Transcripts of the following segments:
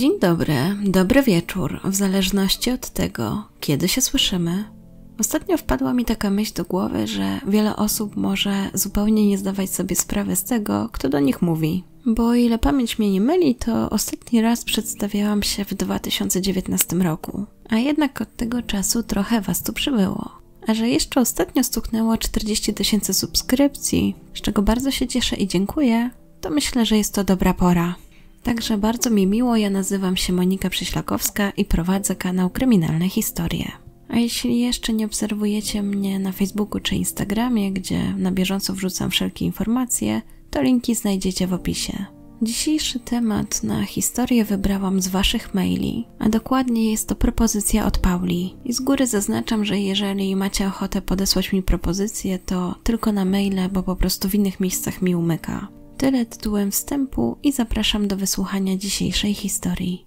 Dzień dobry, dobry wieczór, w zależności od tego, kiedy się słyszymy. Ostatnio wpadła mi taka myśl do głowy, że wiele osób może zupełnie nie zdawać sobie sprawy z tego, kto do nich mówi. Bo o ile pamięć mnie nie myli, to ostatni raz przedstawiałam się w 2019 roku, a jednak od tego czasu trochę was tu przybyło. A że jeszcze ostatnio stuknęło 40 tysięcy subskrypcji, z czego bardzo się cieszę i dziękuję, to myślę, że jest to dobra pora. Także bardzo mi miło, ja nazywam się Monika Prześlakowska i prowadzę kanał Kryminalne Historie. A jeśli jeszcze nie obserwujecie mnie na Facebooku czy Instagramie, gdzie na bieżąco wrzucam wszelkie informacje, to linki znajdziecie w opisie. Dzisiejszy temat na historię wybrałam z Waszych maili, a dokładnie jest to propozycja od Pauli. I z góry zaznaczam, że jeżeli macie ochotę podesłać mi propozycję, to tylko na maile, bo po prostu w innych miejscach mi umyka tyle tytułem wstępu i zapraszam do wysłuchania dzisiejszej historii.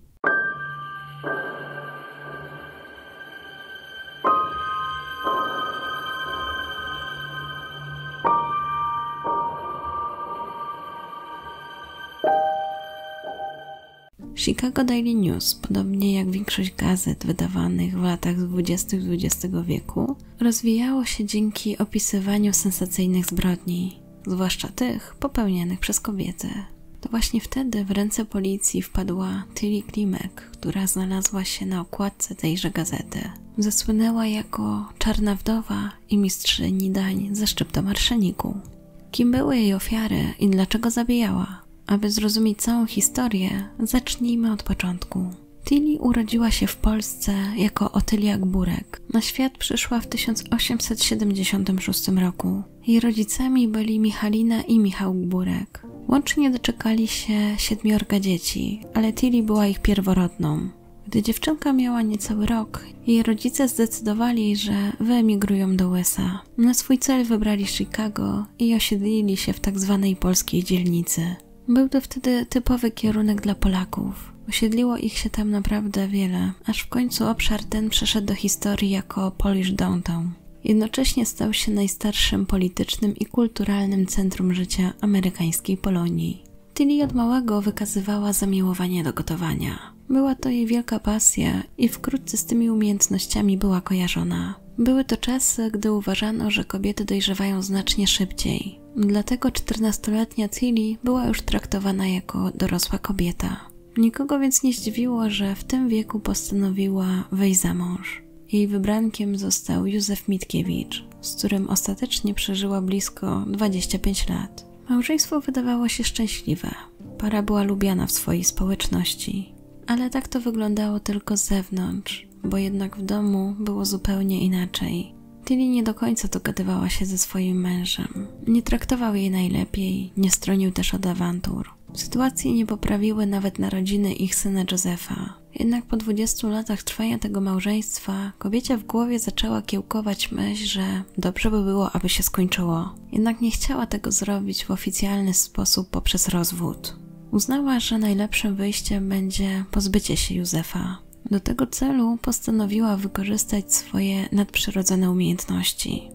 Chicago Daily News, podobnie jak większość gazet wydawanych w latach 20. XX wieku, rozwijało się dzięki opisywaniu sensacyjnych zbrodni zwłaszcza tych popełnianych przez kobiety. To właśnie wtedy w ręce policji wpadła Tilly Klimek, która znalazła się na okładce tejże gazety. Zasłynęła jako czarna wdowa i mistrzyni dań ze szczypta marszeniku. Kim były jej ofiary i dlaczego zabijała? Aby zrozumieć całą historię, zacznijmy od początku. Tilly urodziła się w Polsce jako Otylia Gburek. Na świat przyszła w 1876 roku. Jej rodzicami byli Michalina i Michał Gburek. Łącznie doczekali się siedmiorga dzieci, ale Tilly była ich pierworodną. Gdy dziewczynka miała niecały rok, jej rodzice zdecydowali, że wyemigrują do USA. Na swój cel wybrali Chicago i osiedlili się w tak zwanej polskiej dzielnicy. Był to wtedy typowy kierunek dla Polaków. Osiedliło ich się tam naprawdę wiele, aż w końcu obszar ten przeszedł do historii jako Polish Downtown. Jednocześnie stał się najstarszym politycznym i kulturalnym centrum życia amerykańskiej Polonii. Tilly od małego wykazywała zamiłowanie do gotowania. Była to jej wielka pasja i wkrótce z tymi umiejętnościami była kojarzona. Były to czasy, gdy uważano, że kobiety dojrzewają znacznie szybciej. Dlatego 14-letnia Tilly była już traktowana jako dorosła kobieta. Nikogo więc nie zdziwiło, że w tym wieku postanowiła wejść za mąż. Jej wybrankiem został Józef Mitkiewicz, z którym ostatecznie przeżyła blisko 25 lat. Małżeństwo wydawało się szczęśliwe. Para była lubiana w swojej społeczności, ale tak to wyglądało tylko z zewnątrz, bo jednak w domu było zupełnie inaczej. Tilly nie do końca dogadywała się ze swoim mężem. Nie traktował jej najlepiej, nie stronił też od awantur. Sytuacje nie poprawiły nawet narodziny ich syna Józefa. Jednak po 20 latach trwania tego małżeństwa kobiecie w głowie zaczęła kiełkować myśl, że dobrze by było, aby się skończyło. Jednak nie chciała tego zrobić w oficjalny sposób poprzez rozwód. Uznała, że najlepszym wyjściem będzie pozbycie się Józefa. Do tego celu postanowiła wykorzystać swoje nadprzyrodzone umiejętności.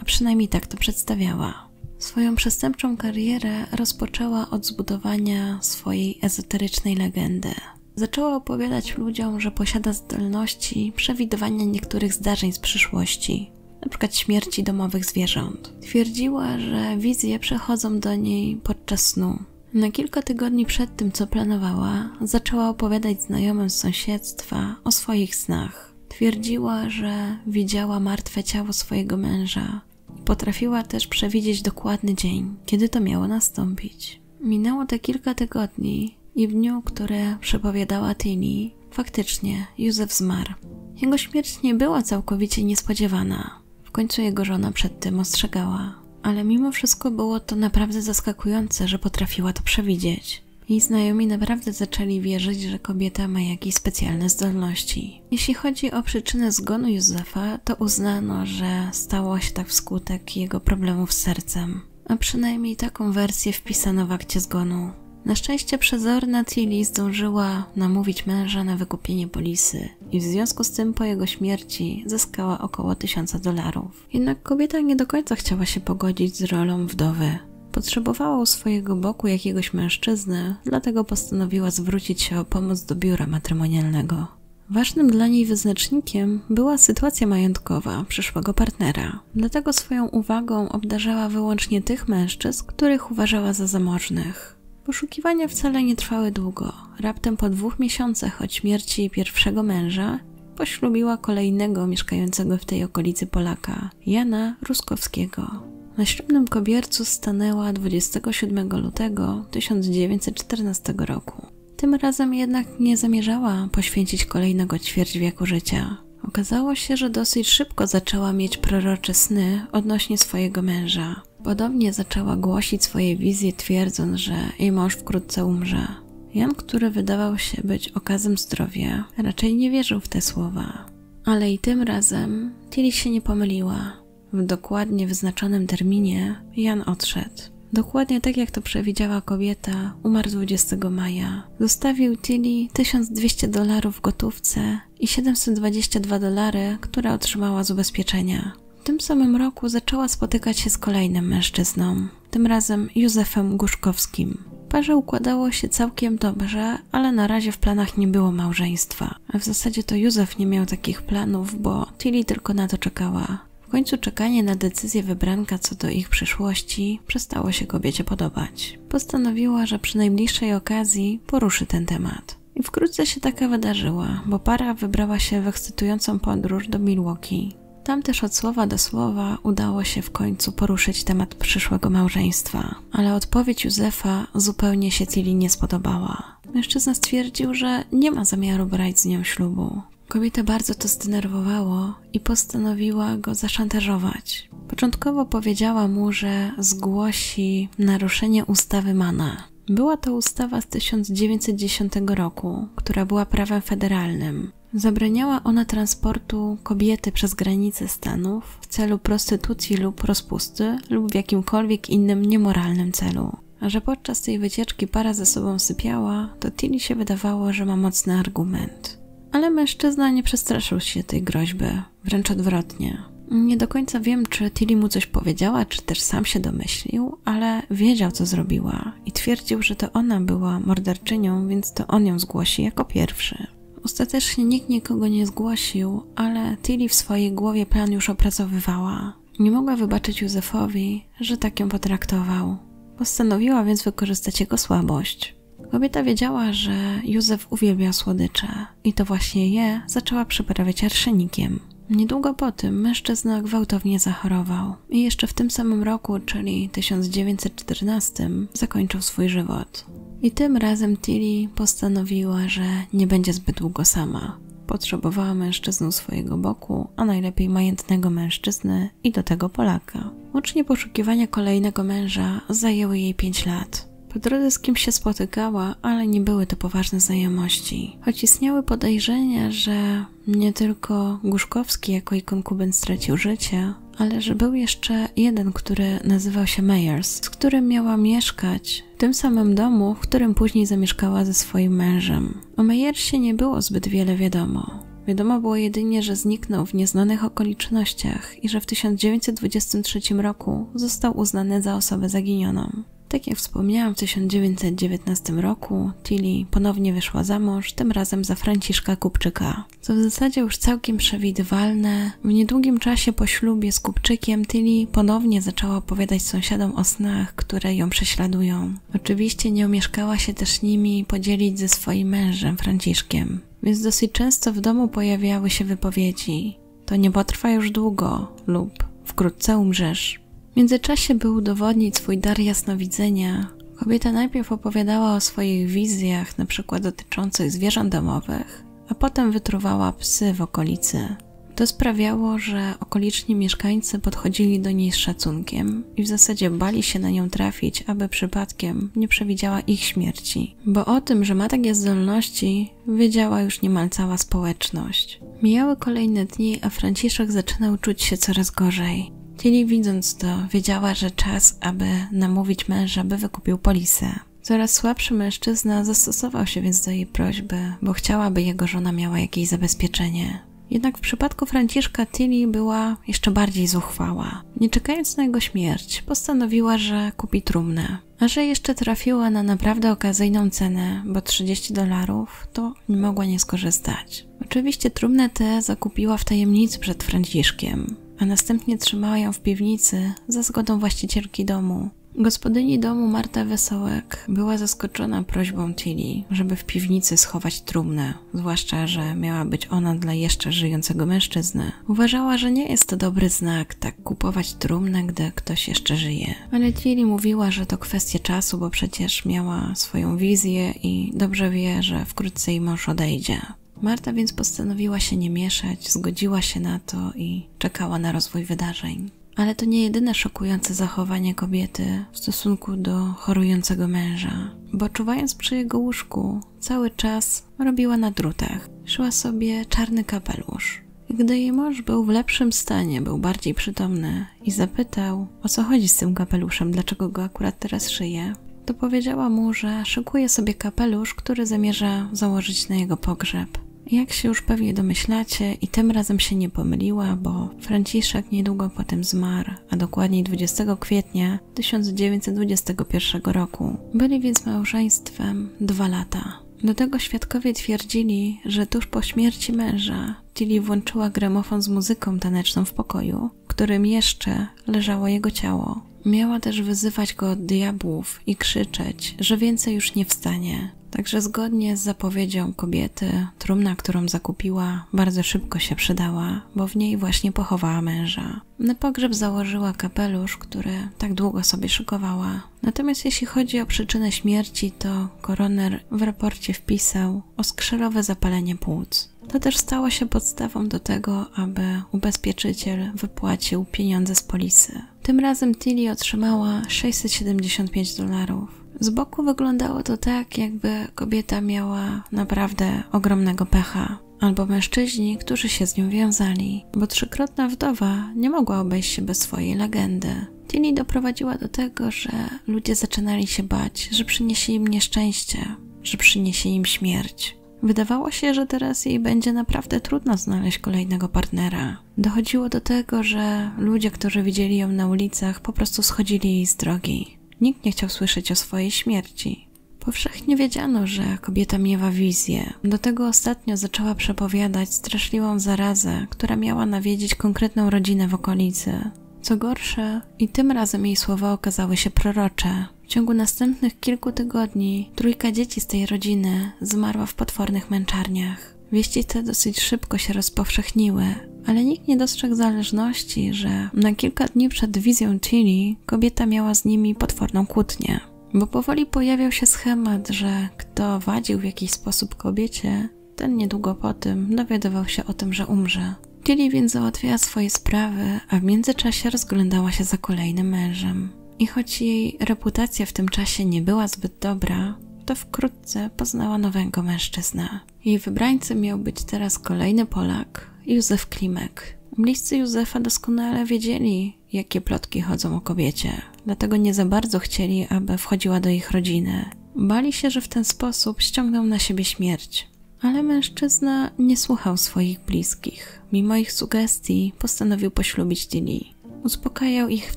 A przynajmniej tak to przedstawiała. Swoją przestępczą karierę rozpoczęła od zbudowania swojej ezoterycznej legendy. Zaczęła opowiadać ludziom, że posiada zdolności przewidywania niektórych zdarzeń z przyszłości, np. śmierci domowych zwierząt. Twierdziła, że wizje przechodzą do niej podczas snu. Na kilka tygodni przed tym, co planowała, zaczęła opowiadać znajomym z sąsiedztwa o swoich snach. Twierdziła, że widziała martwe ciało swojego męża, Potrafiła też przewidzieć dokładny dzień, kiedy to miało nastąpić. Minęło te kilka tygodni i w dniu, które przepowiadała Tini, faktycznie Józef zmarł. Jego śmierć nie była całkowicie niespodziewana. W końcu jego żona przed tym ostrzegała. Ale mimo wszystko było to naprawdę zaskakujące, że potrafiła to przewidzieć. Jej znajomi naprawdę zaczęli wierzyć, że kobieta ma jakieś specjalne zdolności. Jeśli chodzi o przyczynę zgonu Józefa, to uznano, że stało się tak wskutek jego problemów z sercem. A przynajmniej taką wersję wpisano w akcie zgonu. Na szczęście przezorna Tilly zdążyła namówić męża na wykupienie polisy i w związku z tym po jego śmierci zyskała około tysiąca dolarów. Jednak kobieta nie do końca chciała się pogodzić z rolą wdowy. Potrzebowała u swojego boku jakiegoś mężczyzny, dlatego postanowiła zwrócić się o pomoc do biura matrymonialnego. Ważnym dla niej wyznacznikiem była sytuacja majątkowa przyszłego partnera, dlatego swoją uwagą obdarzała wyłącznie tych mężczyzn, których uważała za zamożnych. Poszukiwania wcale nie trwały długo. Raptem po dwóch miesiącach od śmierci pierwszego męża poślubiła kolejnego mieszkającego w tej okolicy Polaka, Jana Ruskowskiego. Na ślubnym kobiercu stanęła 27 lutego 1914 roku. Tym razem jednak nie zamierzała poświęcić kolejnego ćwierć wieku życia. Okazało się, że dosyć szybko zaczęła mieć prorocze sny odnośnie swojego męża. Podobnie zaczęła głosić swoje wizje, twierdząc, że jej mąż wkrótce umrze. Jan, który wydawał się być okazem zdrowia, raczej nie wierzył w te słowa. Ale i tym razem Tilly się nie pomyliła. W dokładnie wyznaczonym terminie Jan odszedł. Dokładnie tak jak to przewidziała kobieta, umarł 20 maja. Zostawił Tilly 1200 dolarów w gotówce i 722 dolary, które otrzymała z ubezpieczenia. W tym samym roku zaczęła spotykać się z kolejnym mężczyzną, tym razem Józefem Guszkowskim. Parze układało się całkiem dobrze, ale na razie w planach nie było małżeństwa. A w zasadzie to Józef nie miał takich planów, bo Tilly tylko na to czekała końcu czekanie na decyzję wybranka co do ich przyszłości przestało się kobiecie podobać. Postanowiła, że przy najbliższej okazji poruszy ten temat. I wkrótce się taka wydarzyła, bo para wybrała się w ekscytującą podróż do Milwaukee. Tam też od słowa do słowa udało się w końcu poruszyć temat przyszłego małżeństwa, ale odpowiedź Józefa zupełnie się Tilly nie spodobała. Mężczyzna stwierdził, że nie ma zamiaru brać z nią ślubu, Kobietę bardzo to zdenerwowało i postanowiła go zaszantażować. Początkowo powiedziała mu, że zgłosi naruszenie ustawy Mana. Była to ustawa z 1910 roku, która była prawem federalnym. Zabraniała ona transportu kobiety przez granice Stanów w celu prostytucji lub rozpusty lub w jakimkolwiek innym niemoralnym celu. A że podczas tej wycieczki para ze sobą sypiała, to Tilly się wydawało, że ma mocny argument ale mężczyzna nie przestraszył się tej groźby, wręcz odwrotnie. Nie do końca wiem, czy Tilly mu coś powiedziała, czy też sam się domyślił, ale wiedział, co zrobiła i twierdził, że to ona była morderczynią, więc to on ją zgłosi jako pierwszy. Ostatecznie nikt nikogo nie zgłosił, ale Tilly w swojej głowie plan już opracowywała. Nie mogła wybaczyć Józefowi, że tak ją potraktował. Postanowiła więc wykorzystać jego słabość. Kobieta wiedziała, że Józef uwielbia słodycze i to właśnie je zaczęła przyprawiać arszenikiem. Niedługo po tym mężczyzna gwałtownie zachorował i jeszcze w tym samym roku, czyli 1914, zakończył swój żywot. I tym razem Tilly postanowiła, że nie będzie zbyt długo sama. Potrzebowała mężczyznu swojego boku, a najlepiej majętnego mężczyzny i do tego Polaka. Łącznie poszukiwania kolejnego męża zajęły jej 5 lat. Po drodze z kim się spotykała, ale nie były to poważne znajomości. Choć istniały podejrzenia, że nie tylko Guszkowski jako i konkubent stracił życie, ale że był jeszcze jeden, który nazywał się Meyers, z którym miała mieszkać w tym samym domu, w którym później zamieszkała ze swoim mężem. O Meyersie nie było zbyt wiele wiadomo. Wiadomo było jedynie, że zniknął w nieznanych okolicznościach i że w 1923 roku został uznany za osobę zaginioną. Tak jak wspomniałam, w 1919 roku Tilly ponownie wyszła za mąż, tym razem za Franciszka Kupczyka. Co w zasadzie już całkiem przewidywalne, w niedługim czasie po ślubie z Kupczykiem Tilly ponownie zaczęła opowiadać sąsiadom o snach, które ją prześladują. Oczywiście nie omieszkała się też nimi podzielić ze swoim mężem Franciszkiem, więc dosyć często w domu pojawiały się wypowiedzi to nie potrwa już długo lub wkrótce umrzesz. W międzyczasie, by udowodnić swój dar jasnowidzenia, kobieta najpierw opowiadała o swoich wizjach, np. dotyczących zwierząt domowych, a potem wytruwała psy w okolicy. To sprawiało, że okoliczni mieszkańcy podchodzili do niej z szacunkiem i w zasadzie bali się na nią trafić, aby przypadkiem nie przewidziała ich śmierci, bo o tym, że ma takie zdolności, wiedziała już niemal cała społeczność. Mijały kolejne dni, a Franciszek zaczynał czuć się coraz gorzej. Tilly widząc to, wiedziała, że czas, aby namówić męża, by wykupił polisę. Coraz słabszy mężczyzna zastosował się więc do jej prośby, bo chciała, by jego żona miała jakieś zabezpieczenie. Jednak w przypadku Franciszka Tilly była jeszcze bardziej zuchwała. Nie czekając na jego śmierć, postanowiła, że kupi trumnę. A że jeszcze trafiła na naprawdę okazyjną cenę, bo 30 dolarów, to nie mogła nie skorzystać. Oczywiście trumnę tę zakupiła w tajemnicy przed Franciszkiem a następnie trzymała ją w piwnicy za zgodą właścicielki domu. Gospodyni domu Marta Wesołek była zaskoczona prośbą Tilly, żeby w piwnicy schować trumnę, zwłaszcza, że miała być ona dla jeszcze żyjącego mężczyzny. Uważała, że nie jest to dobry znak tak kupować trumnę, gdy ktoś jeszcze żyje. Ale Tilly mówiła, że to kwestia czasu, bo przecież miała swoją wizję i dobrze wie, że wkrótce jej mąż odejdzie. Marta więc postanowiła się nie mieszać, zgodziła się na to i czekała na rozwój wydarzeń. Ale to nie jedyne szokujące zachowanie kobiety w stosunku do chorującego męża, bo czuwając przy jego łóżku, cały czas robiła na drutach. Szyła sobie czarny kapelusz. Gdy jej mąż był w lepszym stanie, był bardziej przytomny i zapytał, o co chodzi z tym kapeluszem, dlaczego go akurat teraz szyje, to powiedziała mu, że szykuje sobie kapelusz, który zamierza założyć na jego pogrzeb. Jak się już pewnie domyślacie, i tym razem się nie pomyliła, bo Franciszek niedługo potem zmarł, a dokładniej 20 kwietnia 1921 roku. Byli więc małżeństwem dwa lata. Do tego świadkowie twierdzili, że tuż po śmierci męża Tilly włączyła gramofon z muzyką taneczną w pokoju, w którym jeszcze leżało jego ciało. Miała też wyzywać go od diabłów i krzyczeć, że więcej już nie wstanie. Także zgodnie z zapowiedzią kobiety, trumna, którą zakupiła, bardzo szybko się przydała, bo w niej właśnie pochowała męża. Na pogrzeb założyła kapelusz, który tak długo sobie szykowała. Natomiast jeśli chodzi o przyczynę śmierci, to koroner w raporcie wpisał oskrzelowe zapalenie płuc. To też stało się podstawą do tego, aby ubezpieczyciel wypłacił pieniądze z polisy. Tym razem Tilly otrzymała 675 dolarów. Z boku wyglądało to tak, jakby kobieta miała naprawdę ogromnego pecha, albo mężczyźni, którzy się z nią wiązali, bo trzykrotna wdowa nie mogła obejść się bez swojej legendy. Tilly doprowadziła do tego, że ludzie zaczynali się bać, że przyniesie im nieszczęście, że przyniesie im śmierć. Wydawało się, że teraz jej będzie naprawdę trudno znaleźć kolejnego partnera. Dochodziło do tego, że ludzie, którzy widzieli ją na ulicach, po prostu schodzili jej z drogi. Nikt nie chciał słyszeć o swojej śmierci. Powszechnie wiedziano, że kobieta miewa wizję. Do tego ostatnio zaczęła przepowiadać straszliwą zarazę, która miała nawiedzić konkretną rodzinę w okolicy. Co gorsze, i tym razem jej słowa okazały się prorocze. W ciągu następnych kilku tygodni trójka dzieci z tej rodziny zmarła w potwornych męczarniach. Wieści te dosyć szybko się rozpowszechniły, ale nikt nie dostrzegł zależności, że na kilka dni przed wizją Chili kobieta miała z nimi potworną kłótnię. Bo powoli pojawiał się schemat, że kto wadził w jakiś sposób kobiecie, ten niedługo po tym dowiadywał się o tym, że umrze. Chili więc załatwiała swoje sprawy, a w międzyczasie rozglądała się za kolejnym mężem. I choć jej reputacja w tym czasie nie była zbyt dobra, to wkrótce poznała nowego mężczyznę. Jej wybrańcem miał być teraz kolejny Polak, Józef Klimek. Bliscy Józefa doskonale wiedzieli, jakie plotki chodzą o kobiecie, dlatego nie za bardzo chcieli, aby wchodziła do ich rodziny. Bali się, że w ten sposób ściągną na siebie śmierć. Ale mężczyzna nie słuchał swoich bliskich. Mimo ich sugestii postanowił poślubić Dili. Uspokajał ich w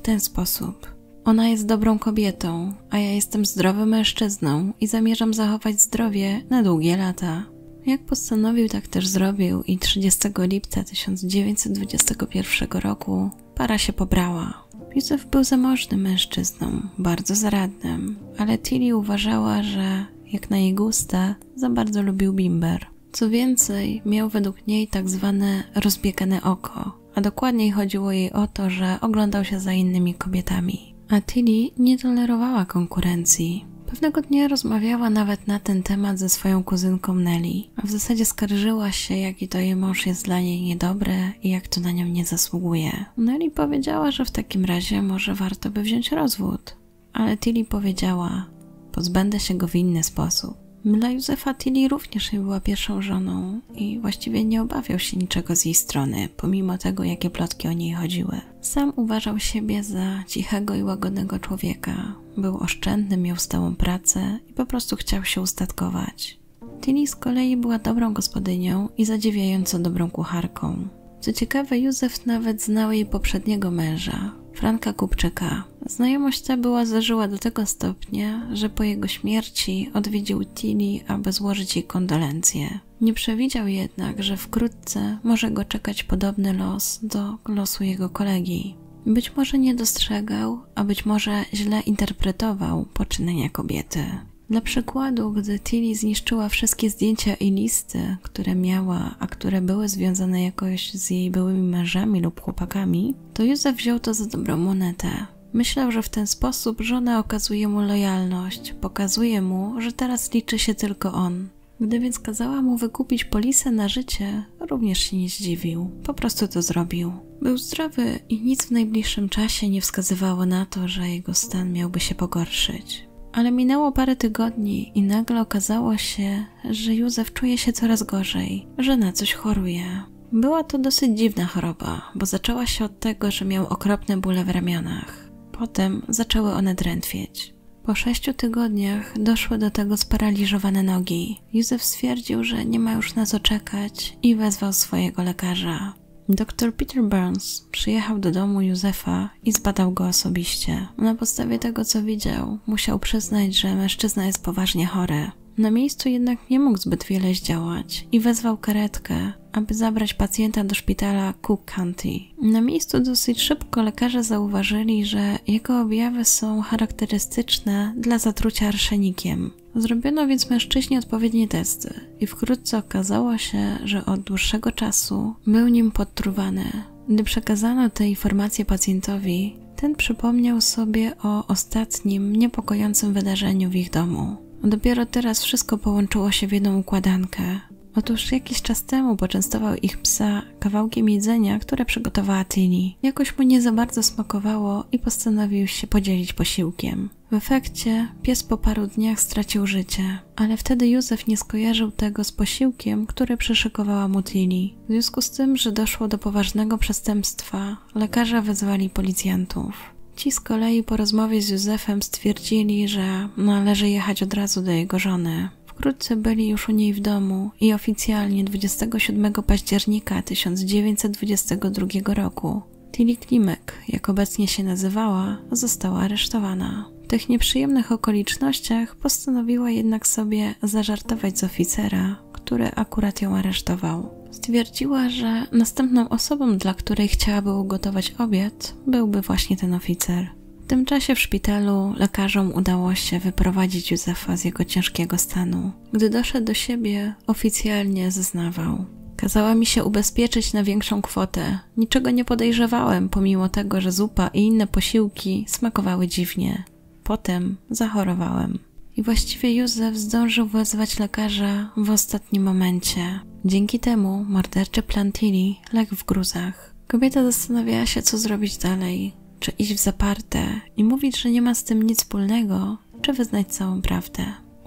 ten sposób. Ona jest dobrą kobietą, a ja jestem zdrowym mężczyzną i zamierzam zachować zdrowie na długie lata. Jak postanowił, tak też zrobił i 30 lipca 1921 roku para się pobrała. Józef był zamożnym mężczyzną, bardzo zaradnym, ale Tilly uważała, że jak na jej gusta, za bardzo lubił bimber. Co więcej, miał według niej tak zwane rozbiegane oko, a dokładniej chodziło jej o to, że oglądał się za innymi kobietami. A Tilly nie tolerowała konkurencji. Pewnego dnia rozmawiała nawet na ten temat ze swoją kuzynką Nelly, a w zasadzie skarżyła się, jaki to jej mąż jest dla niej niedobry i jak to na nią nie zasługuje. Nelly powiedziała, że w takim razie może warto by wziąć rozwód, ale Tilly powiedziała: Pozbędę się go w inny sposób. Mla Józefa Tilly również nie była pierwszą żoną i właściwie nie obawiał się niczego z jej strony, pomimo tego, jakie plotki o niej chodziły. Sam uważał siebie za cichego i łagodnego człowieka. Był oszczędny, miał stałą pracę i po prostu chciał się ustatkować. Tilly z kolei była dobrą gospodynią i zadziwiająco dobrą kucharką. Co ciekawe, Józef nawet znał jej poprzedniego męża, Franka Kupczyka, Znajomość ta była zażyła do tego stopnia, że po jego śmierci odwiedził Tilly, aby złożyć jej kondolencje. Nie przewidział jednak, że wkrótce może go czekać podobny los do losu jego kolegi. Być może nie dostrzegał, a być może źle interpretował poczynania kobiety. Dla przykładu, gdy Tilly zniszczyła wszystkie zdjęcia i listy, które miała, a które były związane jakoś z jej byłymi mężami lub chłopakami, to Józef wziął to za dobrą monetę. Myślał, że w ten sposób żona okazuje mu lojalność, pokazuje mu, że teraz liczy się tylko on. Gdy więc kazała mu wykupić polisę na życie, również się nie zdziwił. Po prostu to zrobił. Był zdrowy i nic w najbliższym czasie nie wskazywało na to, że jego stan miałby się pogorszyć. Ale minęło parę tygodni i nagle okazało się, że Józef czuje się coraz gorzej, że na coś choruje. Była to dosyć dziwna choroba, bo zaczęła się od tego, że miał okropne bóle w ramionach. Potem zaczęły one drętwieć. Po sześciu tygodniach doszły do tego sparaliżowane nogi. Józef stwierdził, że nie ma już na co czekać i wezwał swojego lekarza. Dr Peter Burns przyjechał do domu Józefa i zbadał go osobiście. Na podstawie tego, co widział, musiał przyznać, że mężczyzna jest poważnie chory. Na miejscu jednak nie mógł zbyt wiele zdziałać i wezwał karetkę, aby zabrać pacjenta do szpitala Cook County. Na miejscu dosyć szybko lekarze zauważyli, że jego objawy są charakterystyczne dla zatrucia arszenikiem. Zrobiono więc mężczyźnie odpowiednie testy i wkrótce okazało się, że od dłuższego czasu był nim podtruwany. Gdy przekazano te informacje pacjentowi, ten przypomniał sobie o ostatnim niepokojącym wydarzeniu w ich domu. Dopiero teraz wszystko połączyło się w jedną układankę. Otóż jakiś czas temu poczęstował ich psa kawałkiem jedzenia, które przygotowała Tini. Jakoś mu nie za bardzo smakowało i postanowił się podzielić posiłkiem. W efekcie pies po paru dniach stracił życie, ale wtedy Józef nie skojarzył tego z posiłkiem, który przyszykowała mu Tini. W związku z tym, że doszło do poważnego przestępstwa, lekarze wezwali policjantów. Ci z kolei po rozmowie z Józefem stwierdzili, że należy jechać od razu do jego żony. Wkrótce byli już u niej w domu i oficjalnie 27 października 1922 roku Tilly Klimek, jak obecnie się nazywała, została aresztowana. W tych nieprzyjemnych okolicznościach postanowiła jednak sobie zażartować z oficera, który akurat ją aresztował. Stwierdziła, że następną osobą, dla której chciałaby ugotować obiad, byłby właśnie ten oficer. W tym czasie w szpitalu lekarzom udało się wyprowadzić Józefa z jego ciężkiego stanu. Gdy doszedł do siebie, oficjalnie zeznawał. Kazała mi się ubezpieczyć na większą kwotę. Niczego nie podejrzewałem, pomimo tego, że zupa i inne posiłki smakowały dziwnie. Potem zachorowałem i właściwie Józef zdążył wezwać lekarza w ostatnim momencie. Dzięki temu mordercze plantili lek w gruzach. Kobieta zastanawiała się, co zrobić dalej. Czy iść w zaparte i mówić, że nie ma z tym nic wspólnego, czy wyznać całą prawdę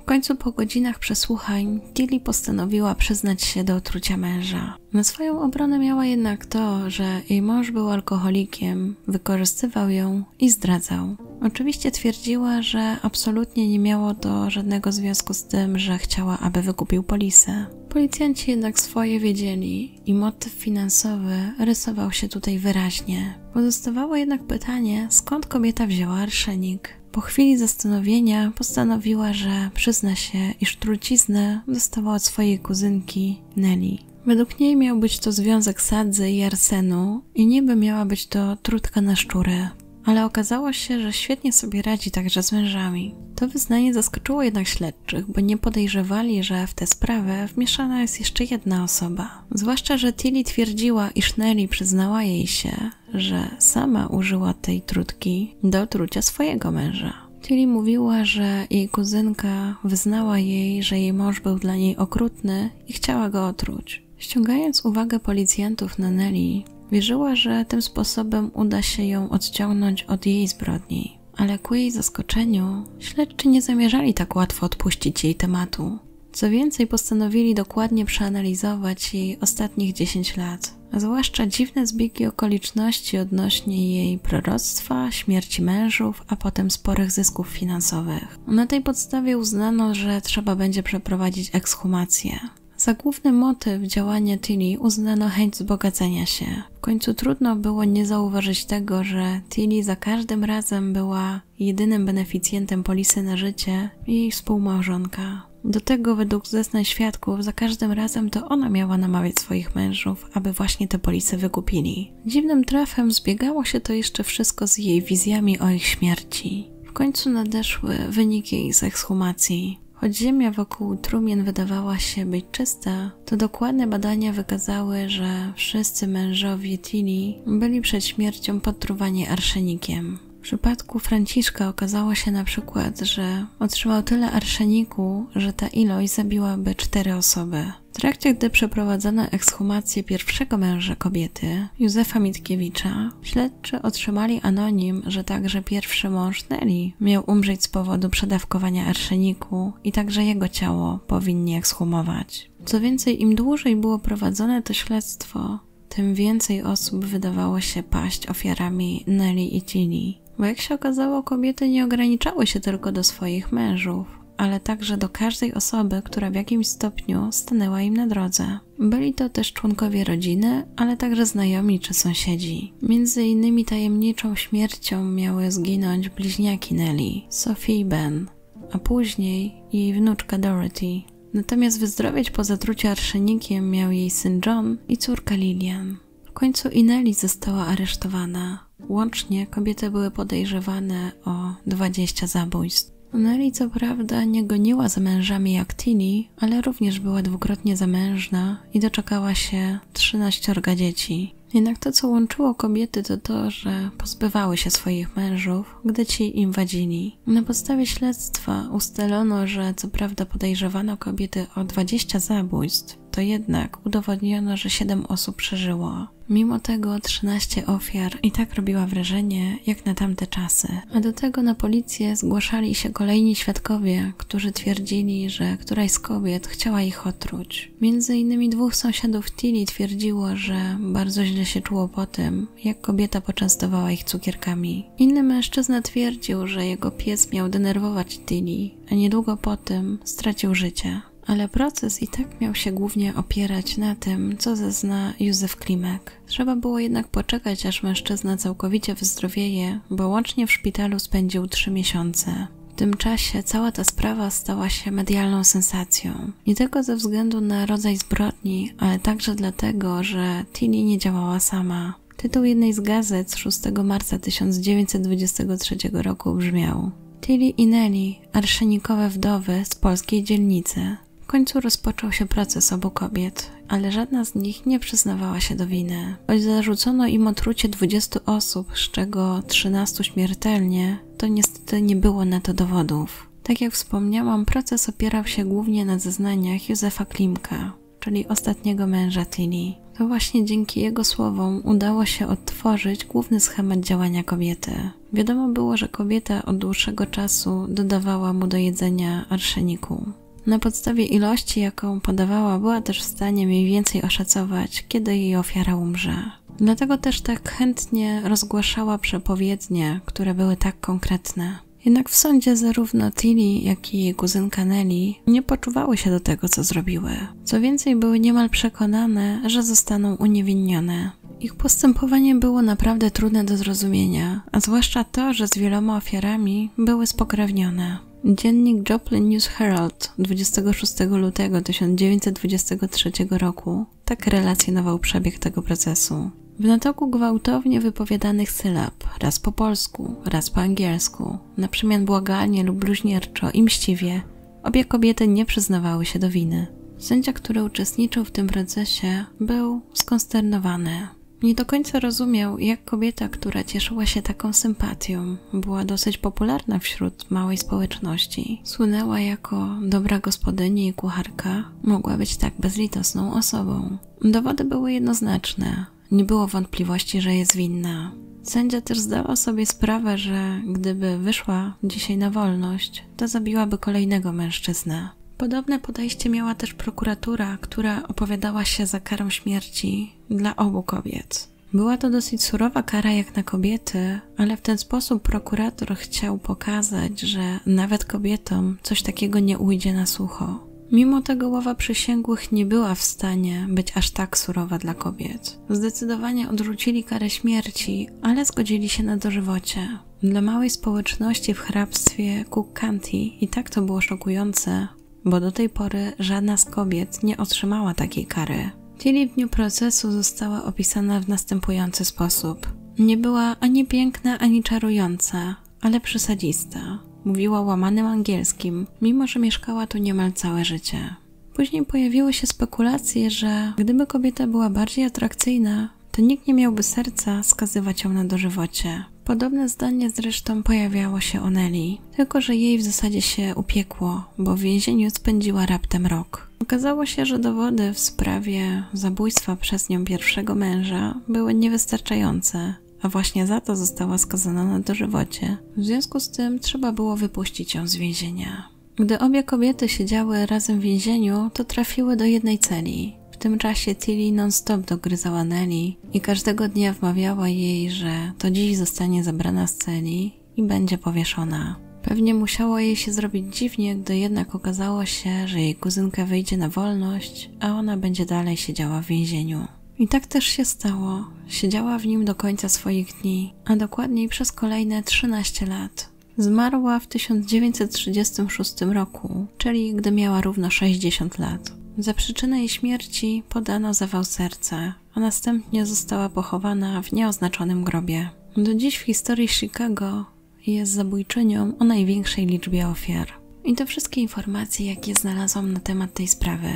końcu po godzinach przesłuchań Tilly postanowiła przyznać się do otrucia męża. Na swoją obronę miała jednak to, że jej mąż był alkoholikiem, wykorzystywał ją i zdradzał. Oczywiście twierdziła, że absolutnie nie miało to żadnego związku z tym, że chciała, aby wykupił polisę. Policjanci jednak swoje wiedzieli i motyw finansowy rysował się tutaj wyraźnie. Pozostawało jednak pytanie, skąd kobieta wzięła arszenik. Po chwili zastanowienia postanowiła, że przyzna się, iż truciznę dostała od swojej kuzynki Nelly. Według niej miał być to związek sadzy i arsenu i niby miała być to trutka na szczury ale okazało się, że świetnie sobie radzi także z mężami. To wyznanie zaskoczyło jednak śledczych, bo nie podejrzewali, że w tę sprawę wmieszana jest jeszcze jedna osoba. Zwłaszcza, że Tilly twierdziła, iż Nelly przyznała jej się, że sama użyła tej trutki do trucia swojego męża. Tilly mówiła, że jej kuzynka wyznała jej, że jej mąż był dla niej okrutny i chciała go otruć. Ściągając uwagę policjantów na Nelly, Wierzyła, że tym sposobem uda się ją odciągnąć od jej zbrodni, ale ku jej zaskoczeniu śledczy nie zamierzali tak łatwo odpuścić jej tematu. Co więcej, postanowili dokładnie przeanalizować jej ostatnich 10 lat, a zwłaszcza dziwne zbiegi okoliczności odnośnie jej proroctwa, śmierci mężów, a potem sporych zysków finansowych. Na tej podstawie uznano, że trzeba będzie przeprowadzić ekshumację. Za główny motyw działania Tilly uznano chęć zbogacenia się. W końcu trudno było nie zauważyć tego, że Tilly za każdym razem była jedynym beneficjentem polisy na życie i jej współmałżonka. Do tego według zeznań świadków za każdym razem to ona miała namawiać swoich mężów, aby właśnie te polisy wykupili. Dziwnym trafem zbiegało się to jeszcze wszystko z jej wizjami o ich śmierci. W końcu nadeszły wyniki z ekshumacji. Choć ziemia wokół trumien wydawała się być czysta, to dokładne badania wykazały, że wszyscy mężowie Tilly byli przed śmiercią podtruwani arszenikiem. W przypadku Franciszka okazało się na przykład, że otrzymał tyle arszeniku, że ta ilość zabiłaby cztery osoby. W trakcie gdy przeprowadzono ekshumację pierwszego męża kobiety, Józefa Mitkiewicza, śledczy otrzymali anonim, że także pierwszy mąż Nelly miał umrzeć z powodu przedawkowania arszeniku i także jego ciało powinni ekshumować. Co więcej, im dłużej było prowadzone to śledztwo, tym więcej osób wydawało się paść ofiarami Nelly i Tilly. Bo jak się okazało, kobiety nie ograniczały się tylko do swoich mężów, ale także do każdej osoby, która w jakimś stopniu stanęła im na drodze. Byli to też członkowie rodziny, ale także znajomi czy sąsiedzi. Między innymi tajemniczą śmiercią miały zginąć bliźniaki Nelly, Sophie i Ben, a później jej wnuczka Dorothy. Natomiast wyzdrowieć po zatruciu arszenikiem miał jej syn John i córka Lilian. W końcu i Nelly została aresztowana, Łącznie kobiety były podejrzewane o 20 zabójstw. Nelly no co prawda nie goniła za mężami jak Tini, ale również była dwukrotnie zamężna i doczekała się 13 dzieci. Jednak to, co łączyło kobiety, to to, że pozbywały się swoich mężów, gdy ci im wadzili. Na podstawie śledztwa ustalono, że co prawda podejrzewano kobiety o 20 zabójstw, to jednak udowodniono, że 7 osób przeżyło. Mimo tego 13 ofiar i tak robiła wrażenie jak na tamte czasy. A do tego na policję zgłaszali się kolejni świadkowie, którzy twierdzili, że któraś z kobiet chciała ich otruć. Między innymi dwóch sąsiadów Tilly twierdziło, że bardzo źle się czuło po tym, jak kobieta poczęstowała ich cukierkami. Inny mężczyzna twierdził, że jego pies miał denerwować Tilly, a niedługo po tym stracił życie ale proces i tak miał się głównie opierać na tym, co zezna Józef Klimek. Trzeba było jednak poczekać, aż mężczyzna całkowicie wyzdrowieje, bo łącznie w szpitalu spędził trzy miesiące. W tym czasie cała ta sprawa stała się medialną sensacją. Nie tylko ze względu na rodzaj zbrodni, ale także dlatego, że Tilly nie działała sama. Tytuł jednej z gazet z 6 marca 1923 roku brzmiał Tilly i Nelly, arszenikowe wdowy z polskiej dzielnicy końcu rozpoczął się proces obu kobiet, ale żadna z nich nie przyznawała się do winy. Choć zarzucono im otrucie 20 osób, z czego 13 śmiertelnie, to niestety nie było na to dowodów. Tak jak wspomniałam, proces opierał się głównie na zeznaniach Józefa Klimka, czyli ostatniego męża Tilly. To właśnie dzięki jego słowom udało się odtworzyć główny schemat działania kobiety. Wiadomo było, że kobieta od dłuższego czasu dodawała mu do jedzenia arszeniku. Na podstawie ilości, jaką podawała, była też w stanie mniej więcej oszacować, kiedy jej ofiara umrze. Dlatego też tak chętnie rozgłaszała przepowiednie, które były tak konkretne. Jednak w sądzie zarówno Tilly, jak i jej kuzynka Nelly nie poczuwały się do tego, co zrobiły. Co więcej, były niemal przekonane, że zostaną uniewinnione. Ich postępowanie było naprawdę trudne do zrozumienia, a zwłaszcza to, że z wieloma ofiarami były spokrewnione. Dziennik Joplin News Herald 26 lutego 1923 roku tak relacjonował przebieg tego procesu. W natoku gwałtownie wypowiadanych sylab, raz po polsku, raz po angielsku, na przemian błagalnie lub bluźnierczo i mściwie, obie kobiety nie przyznawały się do winy. Sędzia, który uczestniczył w tym procesie, był skonsternowany. Nie do końca rozumiał, jak kobieta, która cieszyła się taką sympatią, była dosyć popularna wśród małej społeczności, słynęła jako dobra gospodyni i kucharka, mogła być tak bezlitosną osobą. Dowody były jednoznaczne. Nie było wątpliwości, że jest winna. Sędzia też zdała sobie sprawę, że gdyby wyszła dzisiaj na wolność, to zabiłaby kolejnego mężczyznę. Podobne podejście miała też prokuratura, która opowiadała się za karą śmierci dla obu kobiet. Była to dosyć surowa kara jak na kobiety, ale w ten sposób prokurator chciał pokazać, że nawet kobietom coś takiego nie ujdzie na sucho. Mimo tego ława przysięgłych nie była w stanie być aż tak surowa dla kobiet. Zdecydowanie odrzucili karę śmierci, ale zgodzili się na dożywocie. Dla małej społeczności w hrabstwie Cook County i tak to było szokujące, bo do tej pory żadna z kobiet nie otrzymała takiej kary. Tilly w dniu procesu została opisana w następujący sposób. Nie była ani piękna, ani czarująca, ale przesadzista. Mówiła łamanym angielskim, mimo że mieszkała tu niemal całe życie. Później pojawiły się spekulacje, że gdyby kobieta była bardziej atrakcyjna, to nikt nie miałby serca skazywać ją na dożywocie. Podobne zdanie zresztą pojawiało się Oneli, tylko że jej w zasadzie się upiekło, bo w więzieniu spędziła raptem rok. Okazało się, że dowody w sprawie zabójstwa przez nią pierwszego męża były niewystarczające, a właśnie za to została skazana na dożywocie. W związku z tym trzeba było wypuścić ją z więzienia. Gdy obie kobiety siedziały razem w więzieniu, to trafiły do jednej celi tym czasie Tilly non-stop dogryzała Nelly i każdego dnia wmawiała jej, że to dziś zostanie zabrana z celi i będzie powieszona. Pewnie musiało jej się zrobić dziwnie, gdy jednak okazało się, że jej kuzynka wyjdzie na wolność, a ona będzie dalej siedziała w więzieniu. I tak też się stało. Siedziała w nim do końca swoich dni, a dokładniej przez kolejne 13 lat. Zmarła w 1936 roku, czyli gdy miała równo 60 lat. Za przyczynę jej śmierci podano zawał serca, a następnie została pochowana w nieoznaczonym grobie. Do dziś w historii Chicago jest zabójczynią o największej liczbie ofiar. I to wszystkie informacje, jakie znalazłam na temat tej sprawy.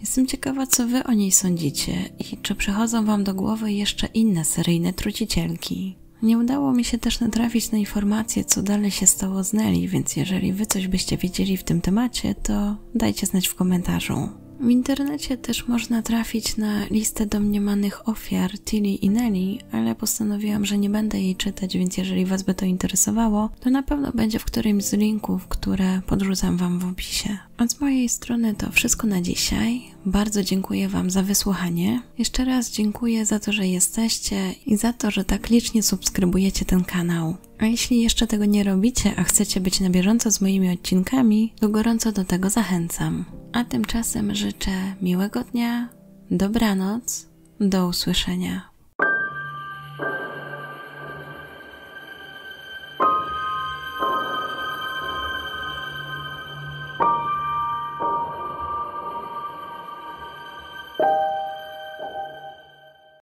Jestem ciekawa, co wy o niej sądzicie i czy przychodzą wam do głowy jeszcze inne seryjne trucicielki. Nie udało mi się też natrafić na informacje, co dalej się stało z Nelly, więc jeżeli wy coś byście wiedzieli w tym temacie, to dajcie znać w komentarzu. W internecie też można trafić na listę domniemanych ofiar Tilly i Nelly, ale postanowiłam, że nie będę jej czytać, więc jeżeli Was by to interesowało, to na pewno będzie w którymś z linków, które podrzucam Wam w opisie. A z mojej strony to wszystko na dzisiaj. Bardzo dziękuję Wam za wysłuchanie. Jeszcze raz dziękuję za to, że jesteście i za to, że tak licznie subskrybujecie ten kanał. A jeśli jeszcze tego nie robicie, a chcecie być na bieżąco z moimi odcinkami, to gorąco do tego zachęcam. A tymczasem życzę miłego dnia, dobranoc, do usłyszenia.